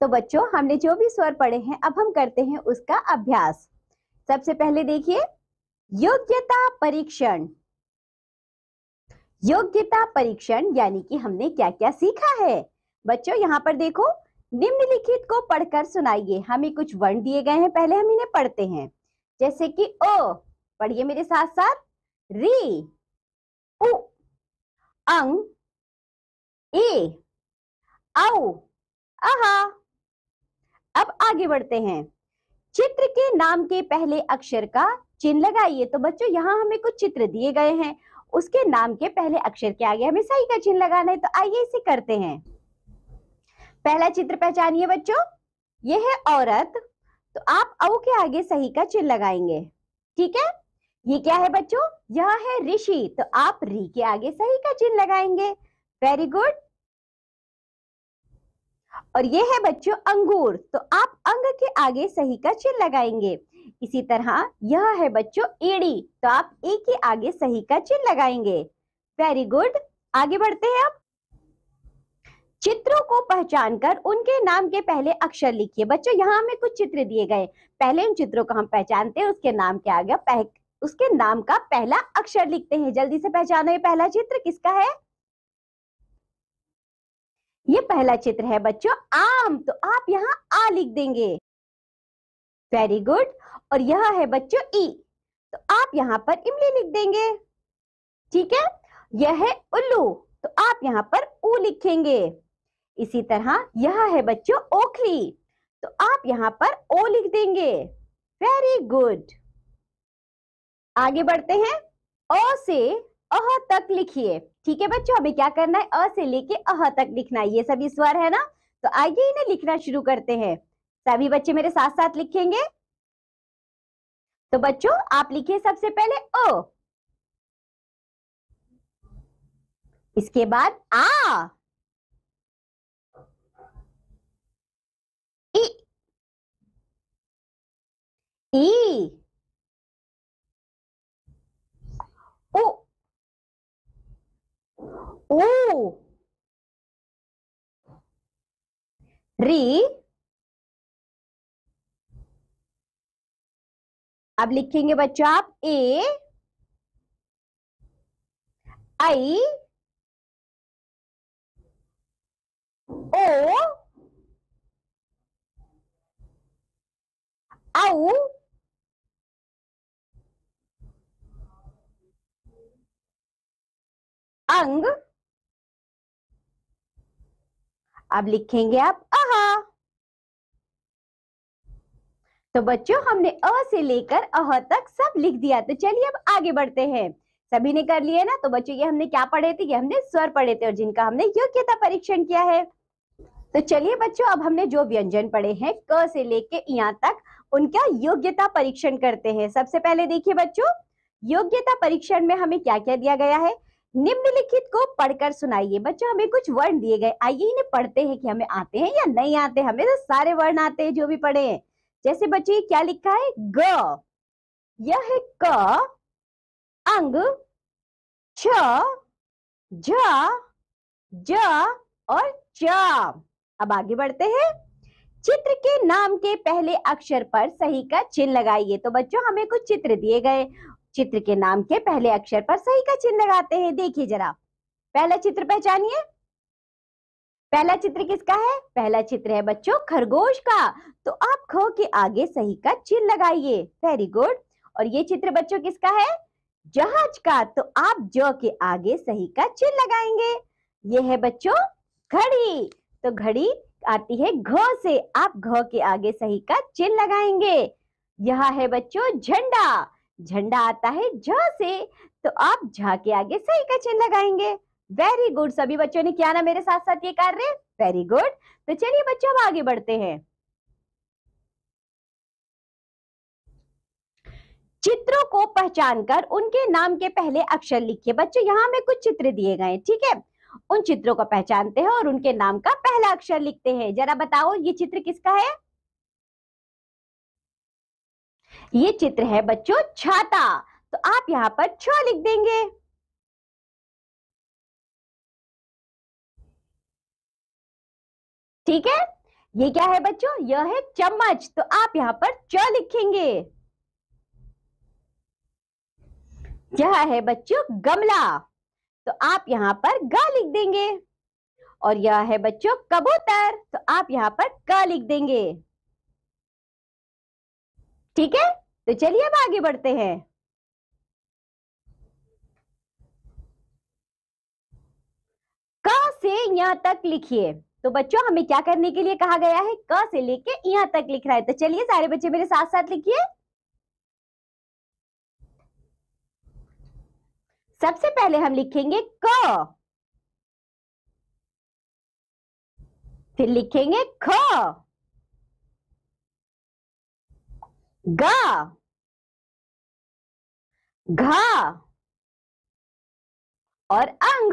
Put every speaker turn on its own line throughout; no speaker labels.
तो बच्चों हमने जो भी स्वर पढ़े हैं अब हम करते हैं उसका अभ्यास सबसे पहले देखिए योग्यता परीक्षण योग्यता परीक्षण यानी कि हमने क्या क्या सीखा है बच्चों यहाँ पर देखो निम्नलिखित को पढ़कर सुनाइए हमें कुछ वर्ण दिए गए हैं पहले हम इन्हें पढ़ते हैं जैसे कि ओ पढ़िए मेरे साथ साथ री उ अंग ए औ आहा अब आगे बढ़ते हैं चित्र के नाम के पहले अक्षर का चिन्ह लगाइए तो बच्चों यहाँ हमें कुछ चित्र दिए गए हैं उसके नाम के पहले अक्षर के आगे हमें सही का चिन्ह लगाना है तो आइए इसे करते हैं पहला चित्र पहचानिए बच्चों ये है औरत तो आप औ के आगे सही का चिन्ह लगाएंगे ठीक है ये क्या है बच्चों यह है ऋषि तो आप री के आगे सही का चिन्ह लगाएंगे वेरी गुड और ये है बच्चों अंगूर तो आप अंग के आगे सही का चिन्ह लगाएंगे इसी तरह यह है बच्चों एड़ी तो आप ए के आगे सही का चिन्ह लगाएंगे वेरी गुड आगे बढ़ते हैं आप चित्रों को पहचानकर उनके नाम के पहले अक्षर लिखिए बच्चों यहाँ हमें कुछ चित्र दिए गए पहले इन चित्रों को हम पहचानते हैं उसके नाम के आगे पह, उसके नाम का पहला अक्षर लिखते हैं जल्दी से पहचानो ये पहला चित्र किसका है ये पहला चित्र है बच्चों आम तो आप यहाँ आ लिख देंगे वेरी गुड और यह है बच्चों ई e, तो आप यहाँ पर इमली लिख देंगे ठीक है यह है उल्लू तो आप यहाँ पर ऊ लिखेंगे इसी तरह यह है बच्चों ओखली तो आप यहाँ पर ओ लिख देंगे वेरी गुड आगे बढ़ते हैं ओ से अह तक लिखिए ठीक है बच्चों हमें क्या करना है अ से लेके अह तक लिखना है ये सभी स्वर है ना तो आइए इन्हें लिखना शुरू करते हैं सभी बच्चे मेरे साथ साथ लिखेंगे तो बच्चों आप लिखिए सबसे पहले ओ इसके बाद आ
ई ई ओ री अब लिखेंगे बच्चों आप ए आई ओ औ अंग
अब लिखेंगे आप अहा तो बच्चों हमने अ से लेकर अह तक सब लिख दिया तो चलिए अब आगे बढ़ते हैं सभी ने कर लिए ना तो बच्चों ये हमने क्या पढ़े थे ये हमने स्वर पढ़े थे और जिनका हमने योग्यता परीक्षण किया है तो चलिए बच्चों अब हमने जो व्यंजन पढ़े हैं क से लेके यहाँ तक उनका योग्यता परीक्षण करते हैं सबसे पहले देखिए बच्चों योग्यता परीक्षण में हमें क्या क्या दिया गया है निम्नलिखित को पढ़कर सुनाइए बच्चों हमें कुछ वर्ण दिए गए आइए इन्हें पढ़ते हैं कि हमें आते हैं या नहीं आते हमें तो सारे वर्ण आते हैं जो भी पढ़े हैं जैसे बच्चे क्या लिखा है ग यह है क अंग छ ज ज और च अब आगे बढ़ते हैं चित्र के नाम के पहले अक्षर पर सही का चिन्ह लगाइए तो बच्चों हमें कुछ चित्र दिए गए चित्र के नाम के पहले अक्षर पर सही का चिन्ह लगाते हैं देखिए जरा पहला चित्र पहचानिए पहला चित्र किसका है पहला चित्र है बच्चों खरगोश का तो आप खो के आगे सही का चिन्ह लगाइए वेरी गुड और ये चित्र बच्चों किसका है जहाज का तो आप जो के आगे सही का चिन्ह लगाएंगे ये है बच्चों घड़ी तो घड़ी आती है घो से आप घो के आगे सही का चिन्ह लगाएंगे यह है बच्चों झंडा झंडा आता है झ से तो आप झा के आगे सही का चिन्ह लगाएंगे वेरी गुड सभी बच्चों ने किया ना मेरे साथ साथ ये कार्य वेरी गुड तो चलिए बच्चों हम आगे बढ़ते हैं चित्रों को पहचानकर उनके नाम के पहले अक्षर लिखिए बच्चों यहाँ में कुछ चित्र दिए गए ठीक है उन चित्रों को पहचानते हैं और उनके नाम का पहला अक्षर लिखते हैं जरा बताओ ये चित्र किसका है ये चित्र है बच्चों
छाता तो आप यहाँ पर छ लिख देंगे ठीक है ये क्या
है बच्चों यह है चम्मच तो आप यहाँ पर च लिखेंगे यह है बच्चों गमला तो आप यहाँ पर ग लिख देंगे और यह है बच्चों कबूतर तो आप यहाँ पर क लिख देंगे ठीक है तो चलिए अब आगे बढ़ते हैं क से यहां तक लिखिए तो बच्चों हमें क्या करने के लिए कहा गया है क से लेके यहां तक लिख रहा है तो चलिए सारे बच्चे मेरे साथ साथ लिखिए सबसे पहले हम लिखेंगे क
फिर लिखेंगे ख गा घा और अंग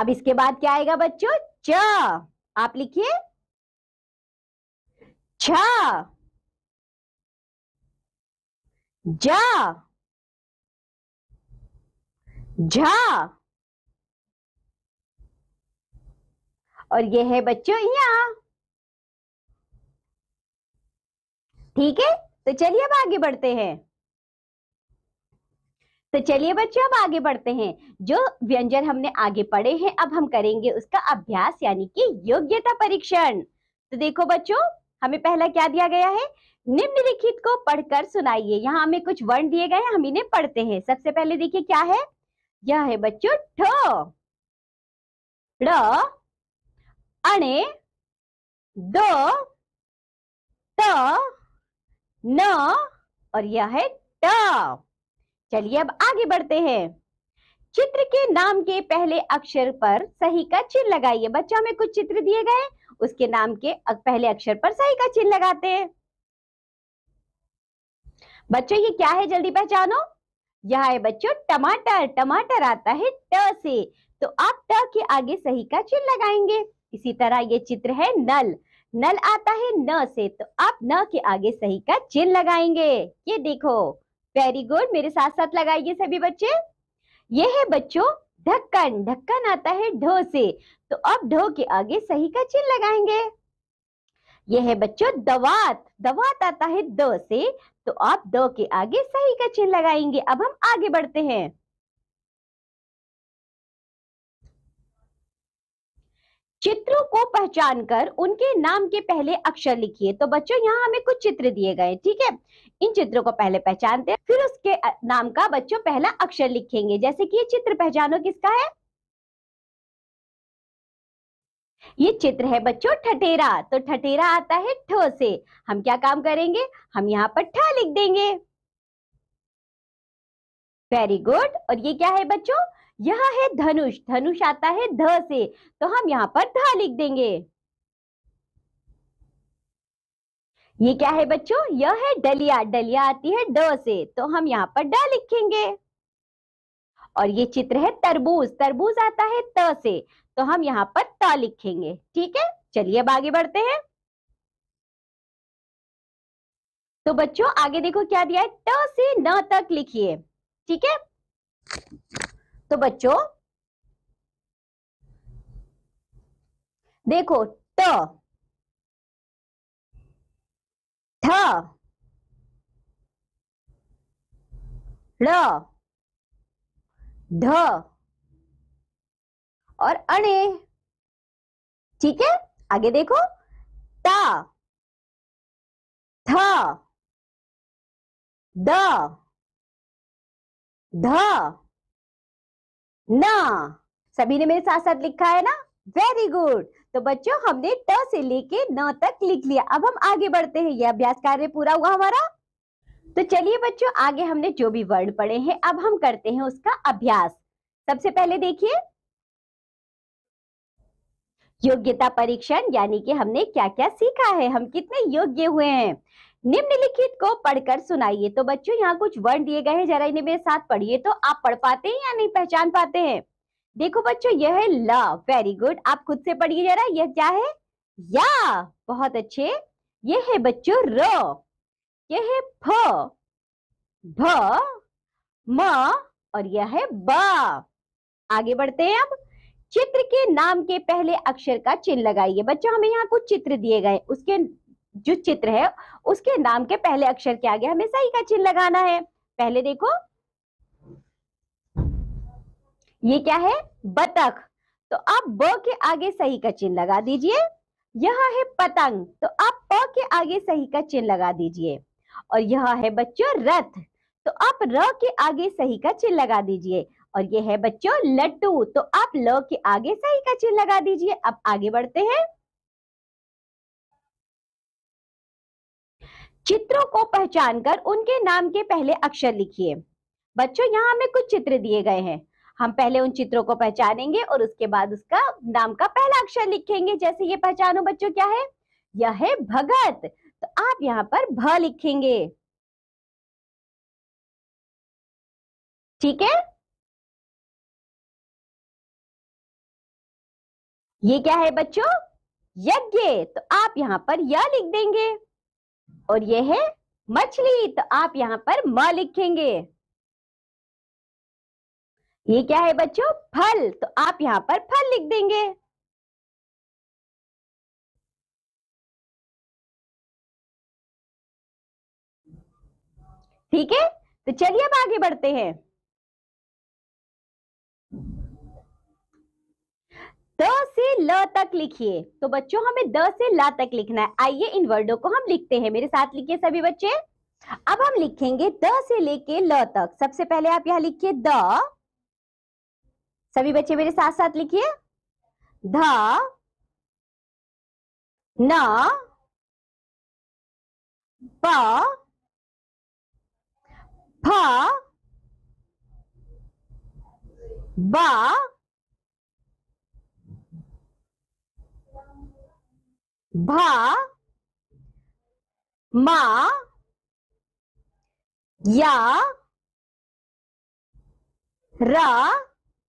अब इसके बाद क्या आएगा बच्चों च आप लिखिए छ जा झा और ये है बच्चों यहाँ
ठीक है तो चलिए अब आगे बढ़ते हैं तो चलिए बच्चों अब आगे बढ़ते हैं जो व्यंजन हमने आगे पढ़े हैं अब हम करेंगे उसका अभ्यास यानी कि योग्यता परीक्षण तो देखो बच्चों हमें पहला क्या दिया गया है निम्नलिखित को पढ़कर सुनाइए यहाँ हमें कुछ वर्ण दिए गए हम इन्हें पढ़ते हैं सबसे पहले देखिए क्या है यह है बच्चों ठ अने द त न और यह है ट चलिए अब आगे बढ़ते हैं चित्र के नाम के पहले अक्षर पर सही का चिन्ह लगाइए बच्चों में कुछ चित्र दिए गए उसके नाम के पहले अक्षर पर सही का चिन्ह लगाते हैं बच्चों ये क्या है जल्दी पहचानो यह है बच्चों टमाटर टमाटर आता है ट से तो आप ट के आगे सही का चिन्ह लगाएंगे इसी तरह ये चित्र है नल नल आता है न से तो आप न के आगे सही का चिन्ह लगाएंगे ये देखो वेरी गुड मेरे साथ साथ लगाइए सभी बच्चे ये है बच्चों ढक्कन ढक्कन आता है ढो से तो अब ढो के आगे सही का चिन्ह लगाएंगे यह है बच्चों दवात दवात आता है द से तो आप द के आगे सही का चिन्ह लगाएंगे अब हम आगे बढ़ते हैं चित्रों को पहचान कर उनके नाम के पहले अक्षर लिखिए तो बच्चों यहाँ हमें कुछ चित्र दिए गए ठीक है इन चित्रों को पहले पहचानते हैं फिर उसके नाम का बच्चों पहला अक्षर लिखेंगे जैसे कि ये चित्र पहचानो किसका है ये चित्र है बच्चों ठटेरा तो ठटेरा आता है ठो से हम क्या काम करेंगे हम यहाँ पर ठा लिख देंगे वेरी गुड और ये क्या है बच्चों यह है धनुष धनुष आता है ध से तो हम यहाँ पर ध लिख देंगे ये क्या है बच्चों यह है डलिया डलिया आती है ड से तो हम यहाँ पर ड लिखेंगे और ये चित्र है तरबूज तरबूज आता है त से तो हम यहाँ पर त लिखेंगे ठीक है चलिए अब आगे बढ़ते हैं तो बच्चों आगे देखो क्या दिया है ट से न तक
लिखिए ठीक है तो बच्चों देखो ट ठ ढ और अणे ठीक है आगे देखो ता थ द
ध ना सभी ने मेरे साथ साथ लिखा है ना वेरी गुड तो बच्चों हमने ट से लेके न तक लिख लिया अब हम आगे बढ़ते हैं यह अभ्यास कार्य पूरा हुआ हमारा तो चलिए बच्चों आगे हमने जो भी वर्ड पढ़े हैं अब हम करते हैं उसका अभ्यास सबसे पहले देखिए योग्यता परीक्षण यानी कि हमने क्या क्या सीखा है हम कितने योग्य हुए हैं निम्नलिखित को पढ़कर सुनाइए तो बच्चों यहाँ कुछ वर्ण दिए गए हैं जरा इन्हें मेरे साथ पढ़िए तो आप पढ़ पाते हैं या नहीं पहचान पाते हैं देखो बच्चों यह है ल वेरी गुड आप खुद से पढ़िए जरा यह क्या है या बहुत अच्छे यह है बच्चों र यह है फ भ म और यह है ब आगे बढ़ते हैं अब चित्र के नाम के पहले अक्षर का चिन्ह लगाइए बच्चों हमें यहाँ कुछ चित्र दिए गए उसके जो चित्र है उसके नाम के पहले अक्षर के आगे हमें सही का चिन्ह लगाना है पहले देखो ये क्या है बतख तो आप ब के आगे सही का चिन्ह लगा दीजिए यह है पतंग तो आप प के आगे सही का चिन्ह लगा दीजिए और यह है बच्चों रथ तो आप र के आगे सही का चिन्ह लगा दीजिए और यह है बच्चों लड्डू तो आप ल के आगे सही का चिन्ह लगा दीजिए अब आगे बढ़ते हैं चित्रों को पहचानकर उनके नाम के पहले अक्षर लिखिए बच्चों यहाँ हमें कुछ चित्र दिए गए हैं हम पहले उन चित्रों को पहचानेंगे और उसके बाद उसका नाम का पहला अक्षर लिखेंगे जैसे ये पहचानो बच्चों क्या है यह है भगत तो आप यहाँ पर भ लिखेंगे ठीक है ये क्या है बच्चों यज्ञ तो आप यहाँ पर यह लिख देंगे और ये है मछली तो आप यहां पर म लिखेंगे ये क्या है बच्चों फल तो आप यहां पर फल
लिख देंगे ठीक है तो चलिए अब आगे
बढ़ते हैं द से ल तक लिखिए तो बच्चों हमें द से ल तक लिखना है आइए इन वर्डों को हम लिखते हैं मेरे साथ लिखिए सभी बच्चे अब हम लिखेंगे द से लेके ल तक सबसे पहले आप यहां लिखिए द सभी बच्चे मेरे साथ साथ लिखिए
ध न प फ बा भा मा या
रा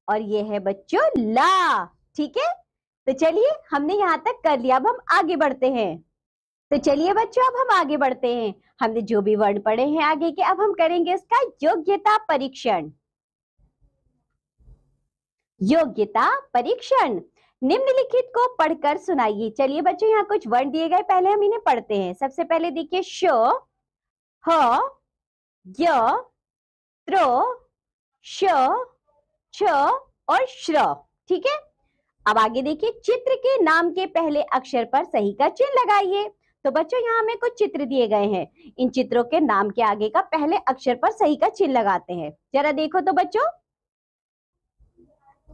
और ये है बच्चों ला ठीक है तो चलिए हमने यहां तक कर लिया अब हम आगे बढ़ते हैं तो चलिए बच्चों अब हम आगे बढ़ते हैं हमने जो भी वर्ड पढ़े हैं आगे के अब हम करेंगे इसका योग्यता परीक्षण योग्यता परीक्षण निम्नलिखित को पढ़कर सुनाइए चलिए बच्चों यहाँ कुछ वर्ण दिए गए पहले हम इन्हें पढ़ते हैं सबसे पहले देखिए शो ह त्रो शो छ और श्र ठीक है अब आगे देखिए चित्र के नाम के पहले अक्षर पर सही का चिन्ह लगाइए तो बच्चों यहाँ हमें कुछ चित्र दिए गए हैं इन चित्रों के नाम के आगे का पहले अक्षर पर सही का चिन्ह लगाते हैं जरा देखो तो बच्चों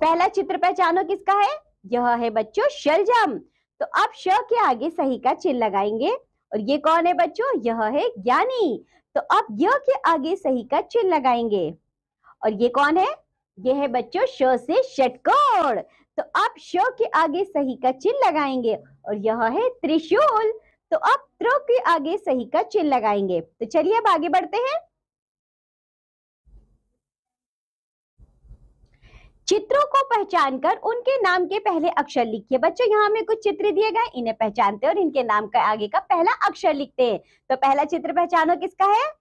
पहला चित्र पहचानो किसका है यह है बच्चों शलजम तो अब श के आगे सही का चिन्ह लगाएंगे और ये कौन है बच्चों यह है ज्ञानी तो अब य के आगे सही का चिन्ह लगाएंगे और ये कौन है ये है बच्चों श से षटकोण तो अब श के आगे सही का चिन्ह लगाएंगे और यह है त्रिशूल तो अब त्र के आगे सही का चिन्ह लगाएंगे तो चलिए अब आगे बढ़ते हैं चित्रों को पहचान कर उनके नाम के पहले अक्षर लिखिए बच्चों यहाँ में कुछ चित्र दिए गए इन्हें पहचानते और इनके नाम का आगे का पहला अक्षर लिखते हैं तो पहला चित्र पहचानो किसका है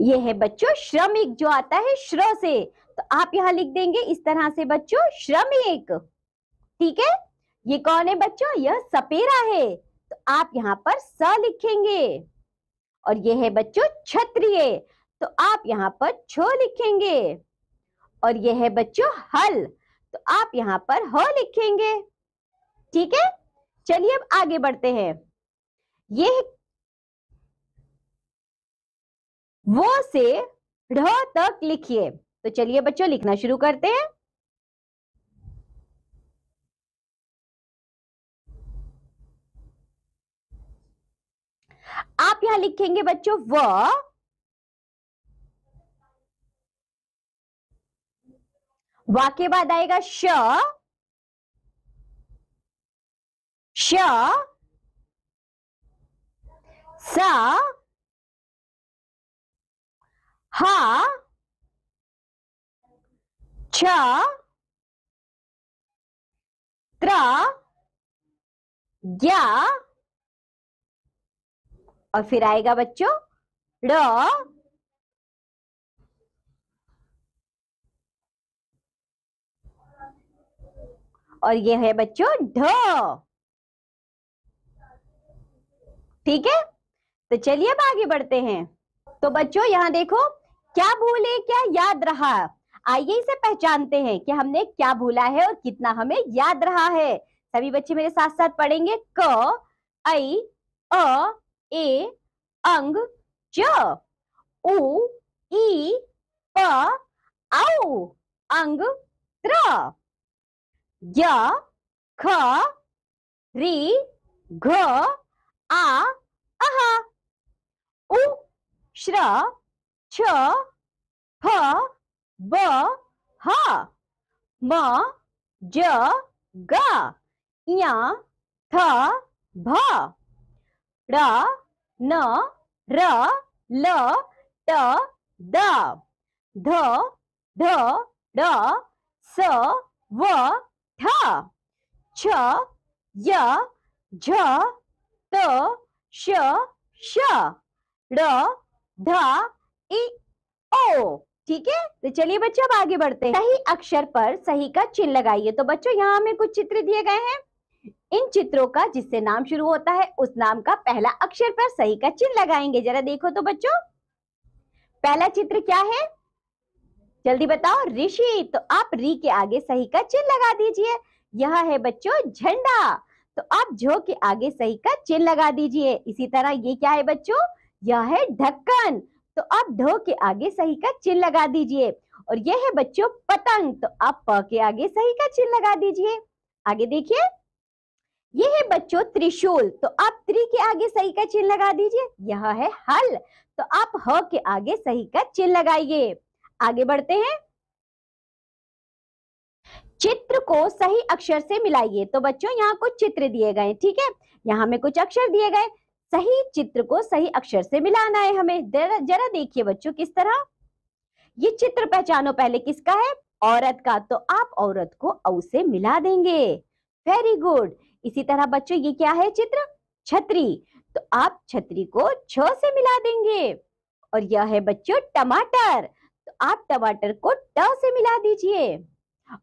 यह है बच्चों श्रमिक जो आता है श्र से तो आप यहाँ लिख देंगे इस तरह से बच्चों श्रमिक ठीक है ये कौन है बच्चों यह सपेरा है तो आप यहाँ पर स लिखेंगे और यह है बच्चों क्षत्रिय तो आप यहाँ पर छो लिखेंगे और यह है बच्चों हल तो आप यहाँ पर हो लिखेंगे ठीक है चलिए अब आगे बढ़ते हैं ये वो से ढ तक लिखिए तो चलिए बच्चों लिखना शुरू करते हैं
आप यहां लिखेंगे बच्चों व वाक्य बाद आएगा श श स ह छ त्र ज्ञा और फिर आएगा बच्चों ड
और ये है बच्चों ढ ठीक है तो चलिए अब आगे बढ़ते हैं तो बच्चों यहाँ देखो क्या भूले क्या याद रहा आइए इसे पहचानते हैं कि हमने क्या भूला है और कितना हमें याद रहा है सभी बच्चे मेरे साथ साथ पढ़ेंगे क आई अ ए अंग च उ ई प आउ अंग
त्र य ख री घ आ अह उ श्र छ फ ब ह म ज ग य थ भ ड न र ल ट द ध ध ड स व छ य
झ त श श ध इ ओ ठीक है तो चलिए बच्चे अब आगे बढ़ते हैं सही अक्षर पर सही का चिन्ह लगाइए तो बच्चों यहाँ हमें कुछ चित्र दिए गए हैं इन चित्रों का जिससे नाम शुरू होता है उस नाम का पहला अक्षर पर सही का चिन्ह लगाएंगे जरा देखो तो बच्चों पहला चित्र क्या है जल्दी बताओ ऋषि तो आप री के आगे सही का चिन्ह लगा दीजिए यह है बच्चों झंडा तो आप जो के आगे सही का चिन्ह लगा दीजिए इसी तरह ये क्या है बच्चों यह है ढक्कन तो आप ढो के आगे सही का चिन्ह लगा दीजिए और यह है बच्चों पतंग तो आप प के आगे सही का चिन्ह लगा दीजिए आगे देखिए यह है बच्चों त्रिशूल तो आप त्री के आगे सही का चिन्ह लगा दीजिए यह है हल तो आप ह के आगे सही का चिन्ह लगाइए आगे बढ़ते हैं चित्र को सही अक्षर से मिलाइए तो बच्चों यहाँ कुछ चित्र दिए गए ठीक है यहाँ में कुछ अक्षर दिए गए सही चित्र को सही अक्षर से मिलाना है हमें जरा देखिए बच्चों किस तरह ये चित्र पहचानो पहले किसका है औरत का तो आप औरत को औ से मिला देंगे वेरी गुड इसी तरह बच्चों ये क्या है चित्र छतरी तो आप छतरी को छ से मिला देंगे और यह है बच्चों टमाटर आप टमाटर को ट से मिला दीजिए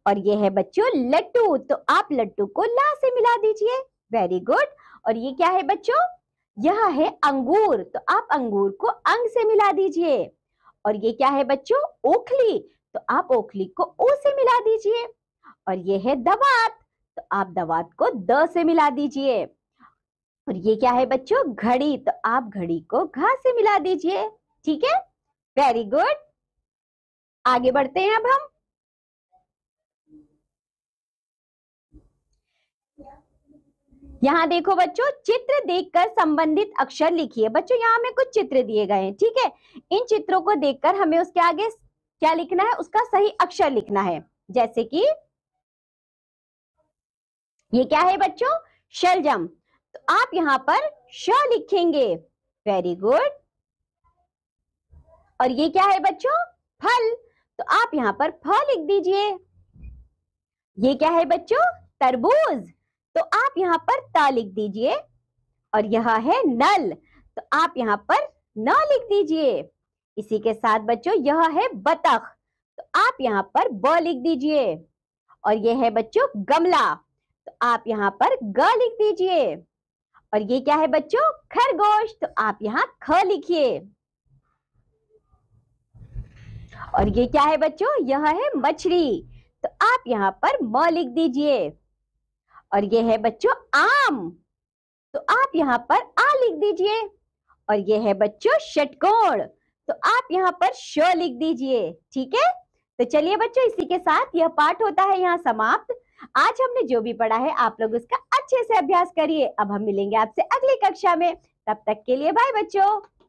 और ये है बच्चों लट्टू तो आप लट्टू को ला से मिला दीजिए वेरी गुड और ये क्या है बच्चों यह है अंगूर तो आप अंगूर को अंग से मिला दीजिए और ये क्या है बच्चों ओखली तो आप ओखली को ओ से मिला दीजिए और ये है दवात तो आप दवात को द से मिला दीजिए और ये क्या है बच्चों घड़ी तो आप घड़ी को घा से मिला दीजिए ठीक है वेरी गुड आगे बढ़ते हैं अब हम यहाँ देखो बच्चों चित्र देखकर संबंधित अक्षर लिखिए बच्चों यहाँ हमें कुछ चित्र दिए गए हैं ठीक है इन चित्रों को देखकर हमें उसके आगे क्या लिखना है उसका सही अक्षर लिखना है जैसे कि ये क्या है बच्चों शलजम तो आप यहाँ पर श लिखेंगे वेरी गुड और ये क्या है बच्चों फल तो आप यहाँ पर फ लिख दीजिए ये क्या है बच्चों तरबूज तो आप यहाँ पर ता लिख दीजिए और यह है नल तो आप यहाँ पर न लिख दीजिए इसी के साथ बच्चों यह है बतख तो आप यहाँ पर ब लिख दीजिए और यह है बच्चों गमला तो आप यहाँ पर ग लिख दीजिए और ये क्या है बच्चों खरगोश तो आप यहाँ ख लिखिए और ये क्या है बच्चों यह है मछली तो आप यहाँ पर म लिख दीजिए और ये है बच्चों आम तो आप यहाँ पर आ लिख दीजिए और ये है बच्चों षटकोण तो आप यहाँ पर श लिख दीजिए ठीक है तो चलिए बच्चों इसी के साथ यह पाठ होता है यहाँ समाप्त आज हमने जो भी पढ़ा है आप लोग उसका अच्छे से अभ्यास करिए अब हम मिलेंगे आपसे अगली कक्षा में तब तक के लिए बाय बच्चों